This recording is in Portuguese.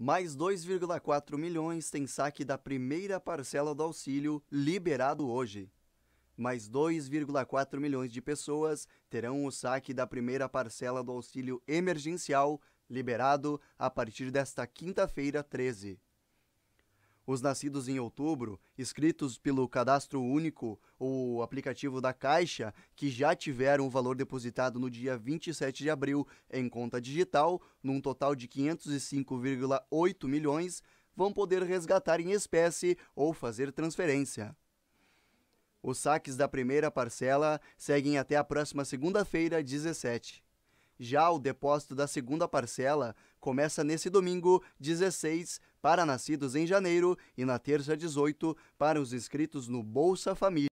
Mais 2,4 milhões têm saque da primeira parcela do auxílio liberado hoje. Mais 2,4 milhões de pessoas terão o saque da primeira parcela do auxílio emergencial liberado a partir desta quinta-feira, 13. Os nascidos em outubro, inscritos pelo Cadastro Único ou aplicativo da Caixa, que já tiveram o valor depositado no dia 27 de abril em conta digital, num total de 505,8 milhões, vão poder resgatar em espécie ou fazer transferência. Os saques da primeira parcela seguem até a próxima segunda-feira, 17. Já o depósito da segunda parcela começa nesse domingo, 16, para nascidos em janeiro e na terça 18 para os inscritos no Bolsa Família